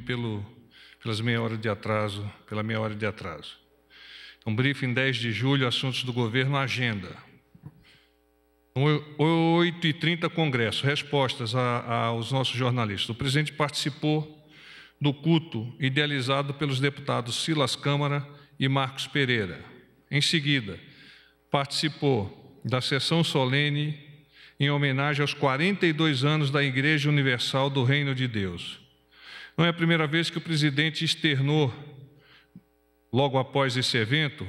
pelo, pelas meia hora de atraso, pela meia hora de atraso. um briefing 10 de julho, assuntos do governo, agenda. 8h30, Congresso. Respostas a, a, aos nossos jornalistas. O presidente participou do culto idealizado pelos deputados Silas Câmara e Marcos Pereira. Em seguida, participou da sessão solene em homenagem aos 42 anos da Igreja Universal do Reino de Deus. Não é a primeira vez que o presidente externou, logo após esse evento,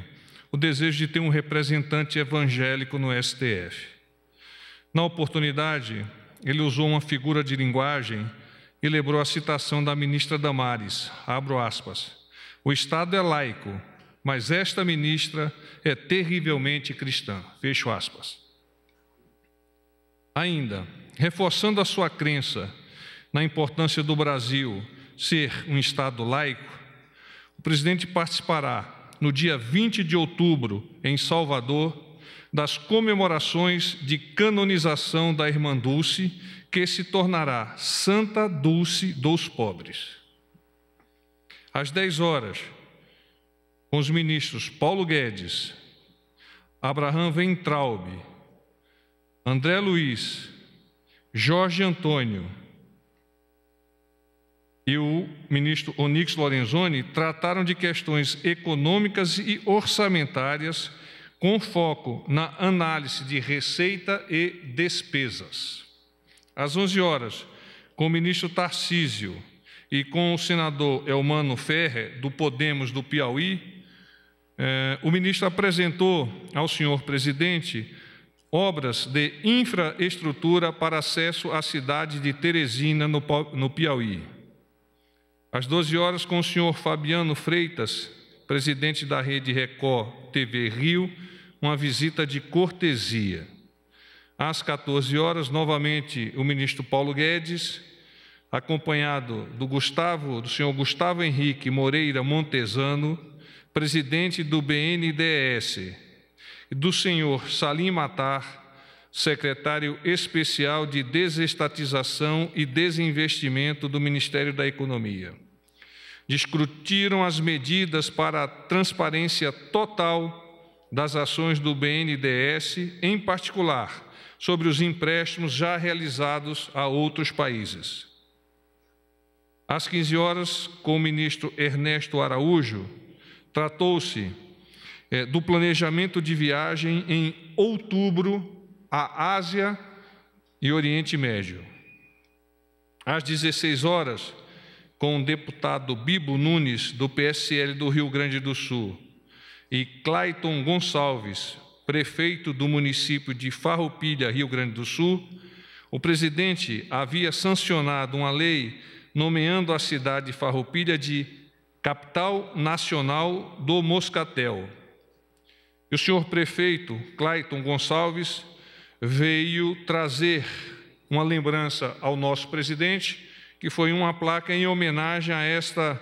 o desejo de ter um representante evangélico no STF. Na oportunidade, ele usou uma figura de linguagem e lembrou a citação da ministra Damares, abro aspas, o Estado é laico, mas esta ministra é terrivelmente cristã, fecho aspas. Ainda, reforçando a sua crença na importância do Brasil ser um Estado laico, o presidente participará no dia 20 de outubro, em Salvador, das comemorações de canonização da Irmã Dulce, que se tornará Santa Dulce dos Pobres. Às 10 horas, com os ministros Paulo Guedes, Abraham Ventralbe, André Luiz, Jorge Antônio, e o ministro Onix Lorenzoni trataram de questões econômicas e orçamentárias com foco na análise de receita e despesas. Às 11 horas, com o ministro Tarcísio e com o senador Elmano Ferrer, do Podemos do Piauí, eh, o ministro apresentou ao senhor presidente obras de infraestrutura para acesso à cidade de Teresina, no, no Piauí. Às 12 horas, com o senhor Fabiano Freitas, presidente da rede Record TV Rio, uma visita de cortesia. Às 14 horas, novamente, o ministro Paulo Guedes, acompanhado do Gustavo, do senhor Gustavo Henrique Moreira Montesano, presidente do BNDES, e do senhor Salim Matar, secretário especial de Desestatização e Desinvestimento do Ministério da Economia discutiram as medidas para a transparência total das ações do BNDES, em particular sobre os empréstimos já realizados a outros países. Às 15 horas, com o ministro Ernesto Araújo, tratou-se é, do planejamento de viagem em outubro à Ásia e Oriente Médio. Às 16 horas, com o deputado Bibo Nunes, do PSL do Rio Grande do Sul, e Clayton Gonçalves, prefeito do município de Farroupilha, Rio Grande do Sul, o presidente havia sancionado uma lei nomeando a cidade de Farroupilha de capital nacional do moscatel. E o senhor prefeito Clayton Gonçalves veio trazer uma lembrança ao nosso presidente que foi uma placa em homenagem a esta,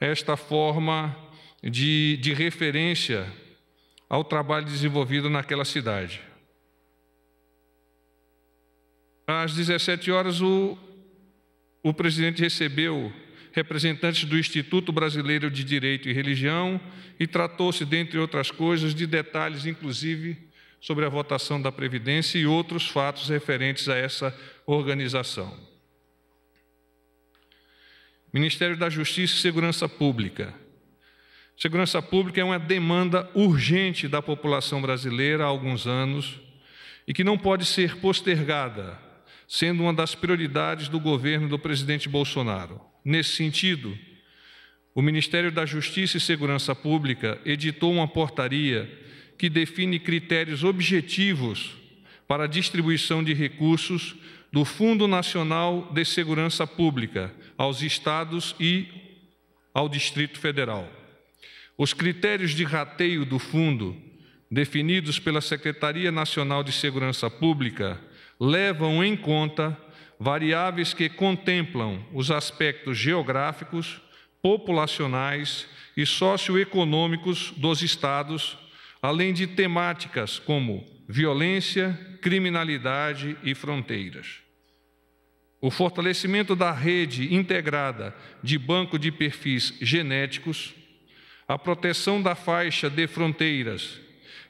esta forma de, de referência ao trabalho desenvolvido naquela cidade. Às 17 horas, o, o presidente recebeu representantes do Instituto Brasileiro de Direito e Religião e tratou-se, dentre outras coisas, de detalhes, inclusive, sobre a votação da Previdência e outros fatos referentes a essa organização. Ministério da Justiça e Segurança Pública. Segurança Pública é uma demanda urgente da população brasileira há alguns anos e que não pode ser postergada, sendo uma das prioridades do governo do presidente Bolsonaro. Nesse sentido, o Ministério da Justiça e Segurança Pública editou uma portaria que define critérios objetivos para a distribuição de recursos do Fundo Nacional de Segurança Pública, aos estados e ao Distrito Federal. Os critérios de rateio do fundo, definidos pela Secretaria Nacional de Segurança Pública, levam em conta variáveis que contemplam os aspectos geográficos, populacionais e socioeconômicos dos estados, além de temáticas como violência, criminalidade e fronteiras. O fortalecimento da rede integrada de banco de perfis genéticos, a proteção da faixa de fronteiras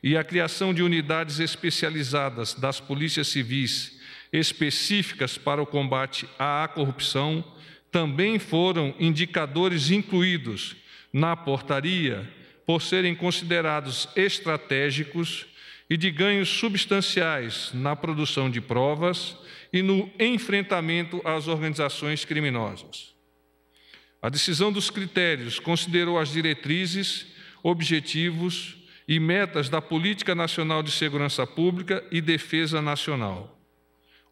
e a criação de unidades especializadas das polícias civis específicas para o combate à corrupção também foram indicadores incluídos na portaria por serem considerados estratégicos e de ganhos substanciais na produção de provas e no enfrentamento às organizações criminosas. A decisão dos critérios considerou as diretrizes, objetivos e metas da Política Nacional de Segurança Pública e Defesa Nacional.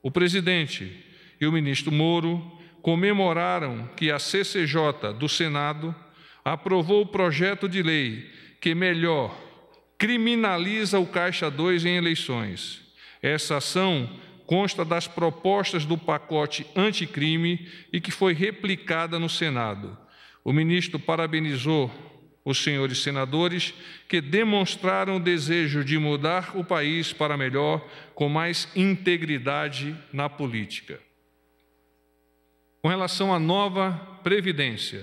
O presidente e o ministro Moro comemoraram que a CCJ do Senado aprovou o projeto de lei que melhor criminaliza o Caixa 2 em eleições. Essa ação consta das propostas do pacote anticrime e que foi replicada no Senado. O ministro parabenizou os senhores senadores que demonstraram o desejo de mudar o país para melhor, com mais integridade na política. Com relação à nova Previdência,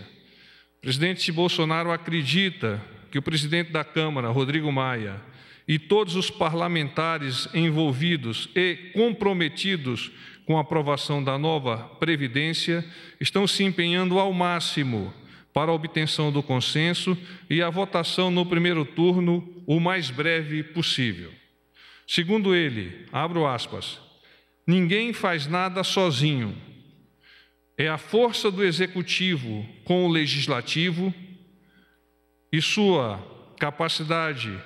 o presidente Bolsonaro acredita que o presidente da Câmara, Rodrigo Maia, e todos os parlamentares envolvidos e comprometidos com a aprovação da nova Previdência estão se empenhando ao máximo para a obtenção do consenso e a votação no primeiro turno o mais breve possível. Segundo ele, abro aspas, ninguém faz nada sozinho. É a força do executivo com o legislativo e sua capacidade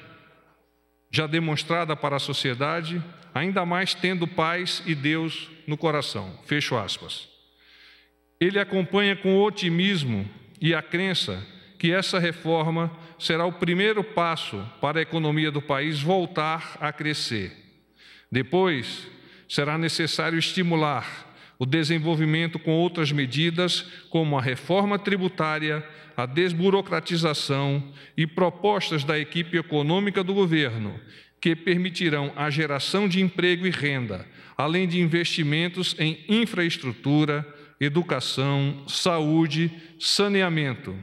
já demonstrada para a sociedade, ainda mais tendo paz e Deus no coração. Fecho aspas. Ele acompanha com otimismo e a crença que essa reforma será o primeiro passo para a economia do país voltar a crescer. Depois, será necessário estimular o desenvolvimento com outras medidas, como a reforma tributária, a desburocratização e propostas da equipe econômica do governo, que permitirão a geração de emprego e renda, além de investimentos em infraestrutura, educação, saúde, saneamento,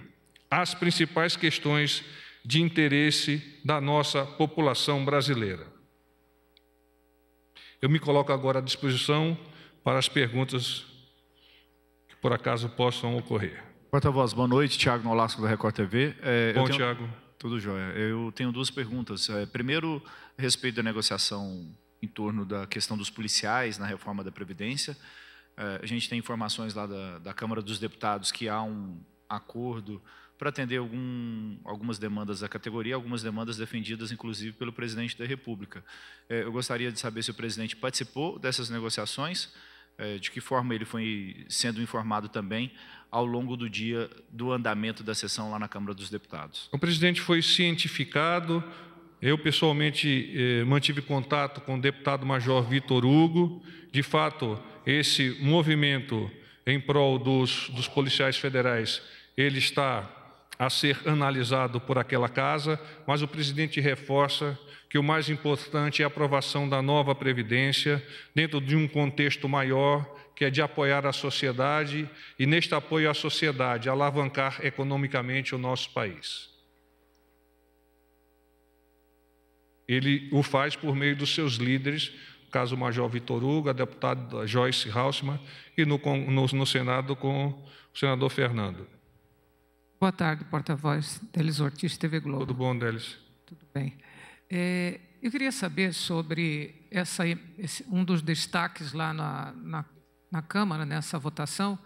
as principais questões de interesse da nossa população brasileira. Eu me coloco agora à disposição para as perguntas que por acaso possam ocorrer. Porta-voz, boa noite. Tiago Nolasco da Record TV. É, Bom, tenho... Tiago. Tudo jóia. Eu tenho duas perguntas. É, primeiro, a respeito da negociação em torno da questão dos policiais na reforma da Previdência. É, a gente tem informações lá da, da Câmara dos Deputados que há um acordo para atender algum, algumas demandas da categoria, algumas demandas defendidas, inclusive, pelo presidente da República. É, eu gostaria de saber se o presidente participou dessas negociações, é, de que forma ele foi sendo informado também ao longo do dia do andamento da sessão lá na Câmara dos Deputados. O presidente foi cientificado. Eu, pessoalmente, é, mantive contato com o deputado-major Vitor Hugo. De fato, esse movimento em prol dos, dos policiais federais, ele está a ser analisado por aquela casa, mas o presidente reforça que o mais importante é a aprovação da nova Previdência, dentro de um contexto maior, que é de apoiar a sociedade e, neste apoio à sociedade, alavancar economicamente o nosso país. Ele o faz por meio dos seus líderes, no caso o Major Vitor Hugo, a deputada Joyce Hausmann, e no, no, no Senado com o senador Fernando. Boa tarde, porta-voz Delis Ortiz, TV Globo. Tudo bom, Delis? Tudo bem. É, eu queria saber sobre essa, esse, um dos destaques lá na, na, na Câmara, nessa né, votação,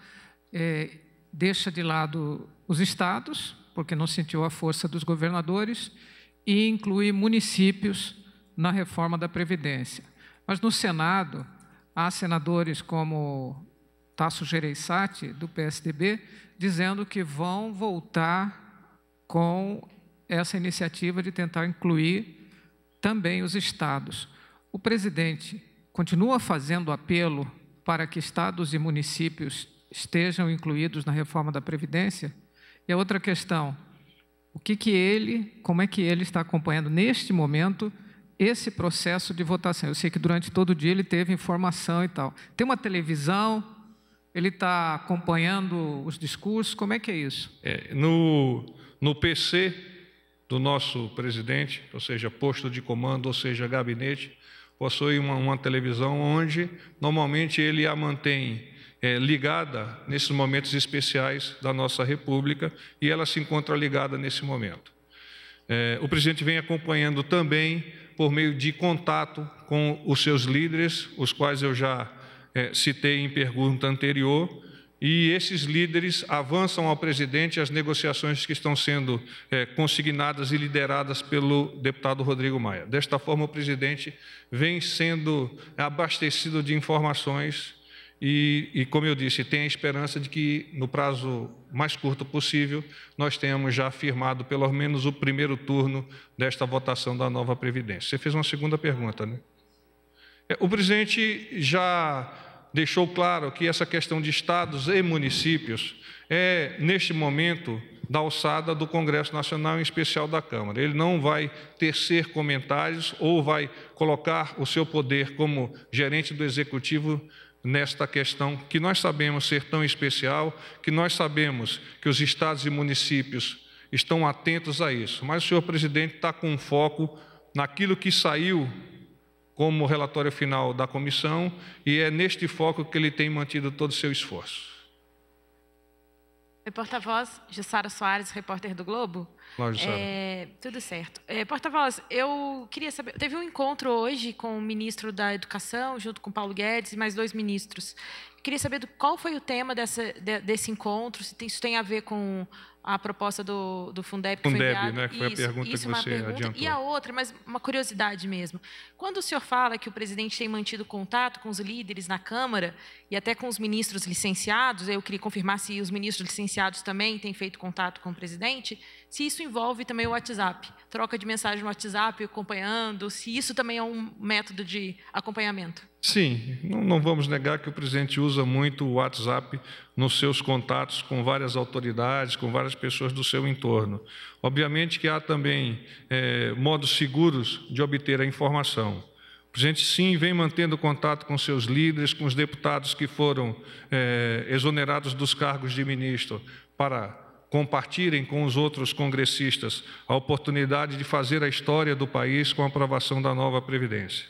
é, deixa de lado os estados, porque não sentiu a força dos governadores, e inclui municípios na reforma da Previdência. Mas no Senado, há senadores como Tasso Gereissati, do PSDB, dizendo que vão voltar com essa iniciativa de tentar incluir também os estados. O presidente continua fazendo apelo para que estados e municípios estejam incluídos na reforma da Previdência? E a outra questão, o que, que ele, como é que ele está acompanhando neste momento esse processo de votação? Eu sei que durante todo o dia ele teve informação e tal. Tem uma televisão, ele está acompanhando os discursos? Como é que é isso? É, no, no PC do nosso presidente, ou seja, posto de comando, ou seja, gabinete, possui uma, uma televisão onde normalmente ele a mantém é, ligada nesses momentos especiais da nossa República e ela se encontra ligada nesse momento. É, o presidente vem acompanhando também por meio de contato com os seus líderes, os quais eu já é, citei em pergunta anterior, e esses líderes avançam ao presidente as negociações que estão sendo é, consignadas e lideradas pelo deputado Rodrigo Maia. Desta forma, o presidente vem sendo abastecido de informações e, e, como eu disse, tem a esperança de que, no prazo mais curto possível, nós tenhamos já firmado pelo menos o primeiro turno desta votação da nova Previdência. Você fez uma segunda pergunta, né? É, o presidente já deixou claro que essa questão de estados e municípios é, neste momento, da alçada do Congresso Nacional, em especial da Câmara. Ele não vai tecer comentários ou vai colocar o seu poder como gerente do Executivo nesta questão que nós sabemos ser tão especial, que nós sabemos que os estados e municípios estão atentos a isso. Mas o senhor presidente está com foco naquilo que saiu como relatório final da comissão, e é neste foco que ele tem mantido todo o seu esforço. porta-voz, Jussara Soares, repórter do Globo. Olá, Jussara. É, tudo certo. É, porta-voz, eu queria saber, teve um encontro hoje com o ministro da Educação, junto com Paulo Guedes e mais dois ministros. queria saber do, qual foi o tema dessa, de, desse encontro, se tem, isso tem a ver com a proposta do, do Fundeb que Fundeb, foi enviada. Né, foi isso, a pergunta isso, que é você pergunta, adiantou. E a outra, mas uma curiosidade mesmo. Quando o senhor fala que o presidente tem mantido contato com os líderes na Câmara e até com os ministros licenciados, eu queria confirmar se os ministros licenciados também têm feito contato com o presidente, se isso envolve também o WhatsApp, troca de mensagem no WhatsApp, acompanhando, se isso também é um método de acompanhamento. Sim, não vamos negar que o presidente usa muito o WhatsApp nos seus contatos com várias autoridades, com várias pessoas do seu entorno. Obviamente que há também é, modos seguros de obter a informação. O presidente, sim, vem mantendo contato com seus líderes, com os deputados que foram é, exonerados dos cargos de ministro, para compartilhem com os outros congressistas a oportunidade de fazer a história do país com a aprovação da nova Previdência.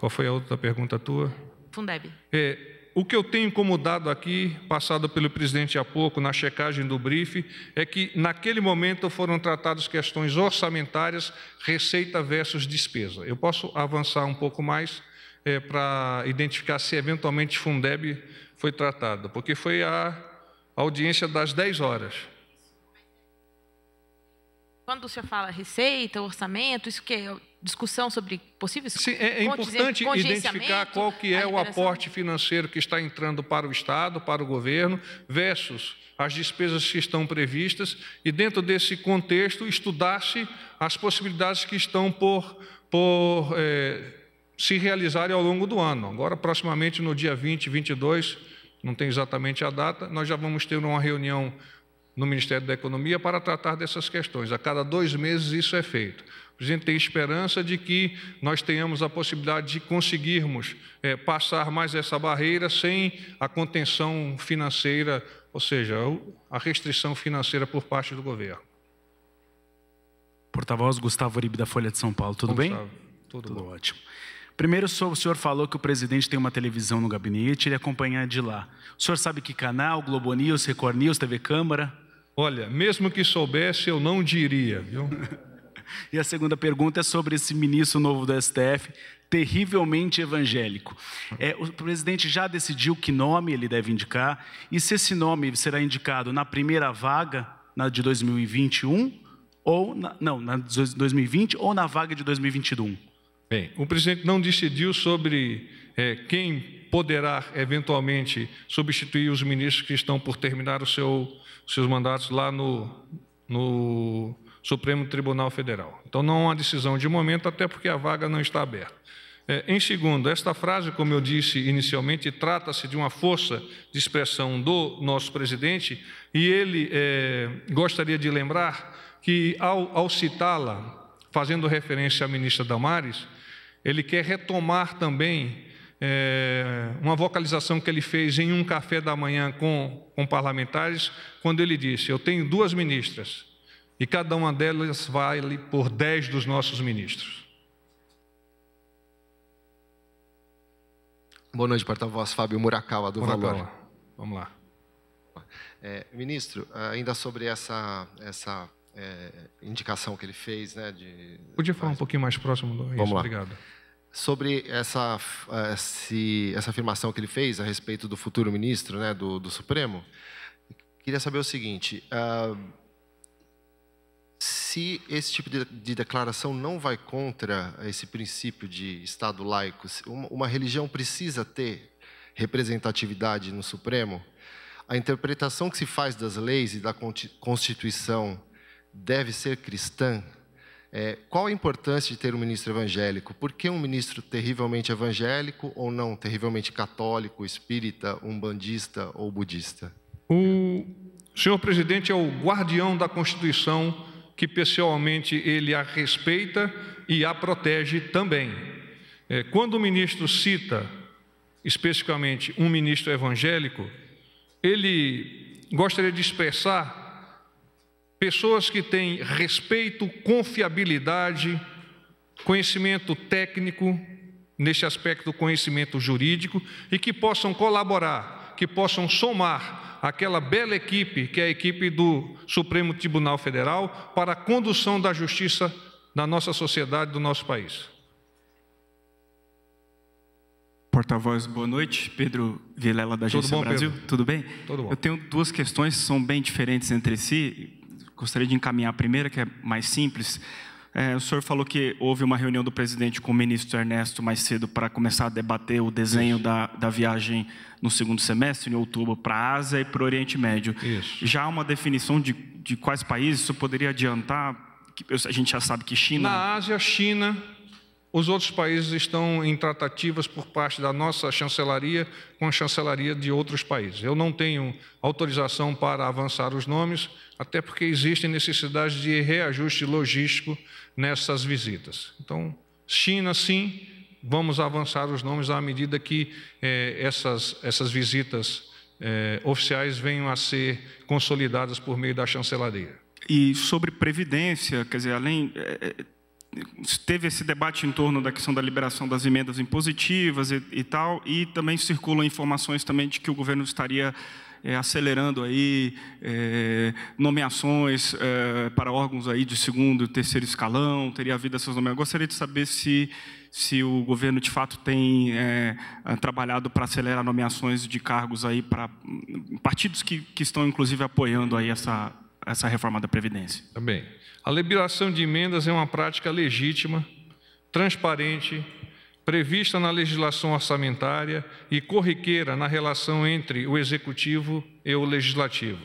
Qual foi a outra pergunta tua? Fundeb. É, o que eu tenho incomodado aqui, passado pelo presidente há pouco, na checagem do briefing, é que naquele momento foram tratadas questões orçamentárias, receita versus despesa. Eu posso avançar um pouco mais é, para identificar se eventualmente Fundeb foi tratada, porque foi a audiência das 10 horas. Quando o senhor fala receita, orçamento, isso que discussão sobre possíveis Sim, é, é importante identificar qual que é o aporte financeiro que está entrando para o Estado, para o governo, versus as despesas que estão previstas e dentro desse contexto estudar-se as possibilidades que estão por, por é, se realizarem ao longo do ano. Agora, proximamente no dia 20, 22, não tem exatamente a data, nós já vamos ter uma reunião no Ministério da Economia para tratar dessas questões. A cada dois meses isso é feito. A gente tem esperança de que nós tenhamos a possibilidade de conseguirmos é, passar mais essa barreira sem a contenção financeira, ou seja, a restrição financeira por parte do governo. Porta-voz Gustavo Uribe da Folha de São Paulo, tudo bem? Tudo, tudo ótimo. Primeiro, o senhor falou que o presidente tem uma televisão no gabinete, ele acompanha de lá. O senhor sabe que canal, Globo News, Record News, TV Câmara? Olha, mesmo que soubesse, eu não diria, viu? E a segunda pergunta é sobre esse ministro novo do STF, terrivelmente evangélico. É, o presidente já decidiu que nome ele deve indicar e se esse nome será indicado na primeira vaga, na de 2021, ou na, não, na de 2020 ou na vaga de 2021. Bem, o presidente não decidiu sobre é, quem poderá eventualmente substituir os ministros que estão por terminar seu, seus mandatos lá no, no Supremo Tribunal Federal. Então não há decisão de momento, até porque a vaga não está aberta. É, em segundo, esta frase, como eu disse inicialmente, trata-se de uma força de expressão do nosso presidente e ele é, gostaria de lembrar que, ao, ao citá-la, fazendo referência à ministra Damares, ele quer retomar também é, uma vocalização que ele fez em um café da manhã com, com parlamentares, quando ele disse: Eu tenho duas ministras, e cada uma delas vale por dez dos nossos ministros. Boa noite, porta-voz Fábio Murakawa, do Murakawa. Valor. Vamos lá. É, ministro, ainda sobre essa, essa é, indicação que ele fez, né? De... Podia falar mais... um pouquinho mais próximo do Vamos Isso, lá. obrigado. Sobre essa, essa afirmação que ele fez a respeito do futuro ministro né, do, do Supremo, queria saber o seguinte: uh, se esse tipo de, de declaração não vai contra esse princípio de Estado laico, uma, uma religião precisa ter representatividade no Supremo, a interpretação que se faz das leis e da Constituição deve ser cristã? É, qual a importância de ter um ministro evangélico? Por que um ministro terrivelmente evangélico ou não terrivelmente católico, espírita, umbandista ou budista? O senhor presidente é o guardião da Constituição que pessoalmente ele a respeita e a protege também. É, quando o ministro cita especificamente um ministro evangélico, ele gostaria de expressar pessoas que têm respeito, confiabilidade, conhecimento técnico, nesse aspecto, conhecimento jurídico, e que possam colaborar que possam somar aquela bela equipe, que é a equipe do Supremo Tribunal Federal, para a condução da justiça na nossa sociedade, do nosso país. Porta-voz, boa noite. Pedro Vilela, da Agência Tudo bom, Brasil. Pedro? Tudo bem? Tudo bom. Eu tenho duas questões, são bem diferentes entre si. Gostaria de encaminhar a primeira, que é mais simples. É, o senhor falou que houve uma reunião do presidente com o ministro Ernesto mais cedo para começar a debater o desenho da, da viagem no segundo semestre, em outubro, para a Ásia e para o Oriente Médio. Isso. Já há uma definição de, de quais países isso poderia adiantar? A gente já sabe que China. Na Ásia, China, os outros países estão em tratativas por parte da nossa chancelaria com a chancelaria de outros países. Eu não tenho autorização para avançar os nomes, até porque existem necessidades de reajuste logístico nessas visitas. Então, China, sim, vamos avançar os nomes à medida que eh, essas, essas visitas eh, oficiais venham a ser consolidadas por meio da chancelaria. E sobre previdência, quer dizer, além. Eh, eh teve esse debate em torno da questão da liberação das emendas impositivas e, e tal, e também circulam informações também de que o governo estaria é, acelerando aí é, nomeações é, para órgãos aí de segundo e terceiro escalão, teria havido essas nomeações. Eu gostaria de saber se, se o governo de fato tem trabalhado para acelerar nomeações de cargos aí para hum, partidos que, que estão inclusive apoiando aí essa essa reforma da Previdência. Também. A liberação de emendas é uma prática legítima, transparente, prevista na legislação orçamentária e corriqueira na relação entre o Executivo e o Legislativo.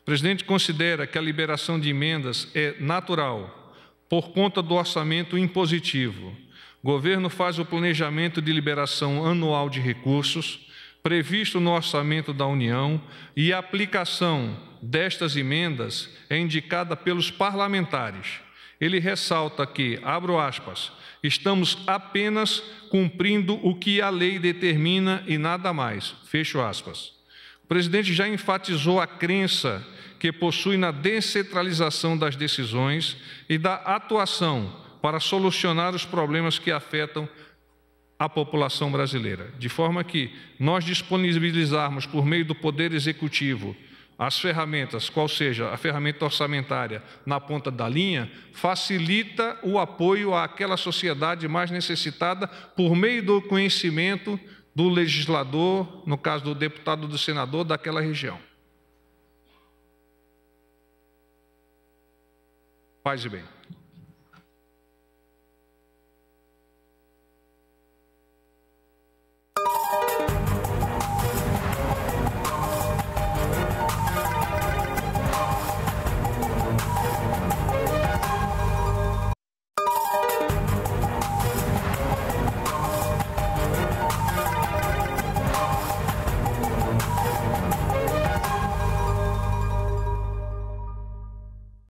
O presidente considera que a liberação de emendas é natural, por conta do orçamento impositivo. O governo faz o planejamento de liberação anual de recursos previsto no orçamento da União e a aplicação destas emendas é indicada pelos parlamentares. Ele ressalta que, abro aspas, estamos apenas cumprindo o que a lei determina e nada mais. Fecho aspas. O presidente já enfatizou a crença que possui na descentralização das decisões e da atuação para solucionar os problemas que afetam à população brasileira, de forma que nós disponibilizarmos por meio do poder executivo as ferramentas, qual seja a ferramenta orçamentária na ponta da linha, facilita o apoio àquela sociedade mais necessitada por meio do conhecimento do legislador, no caso do deputado, do senador daquela região. Paz e bem.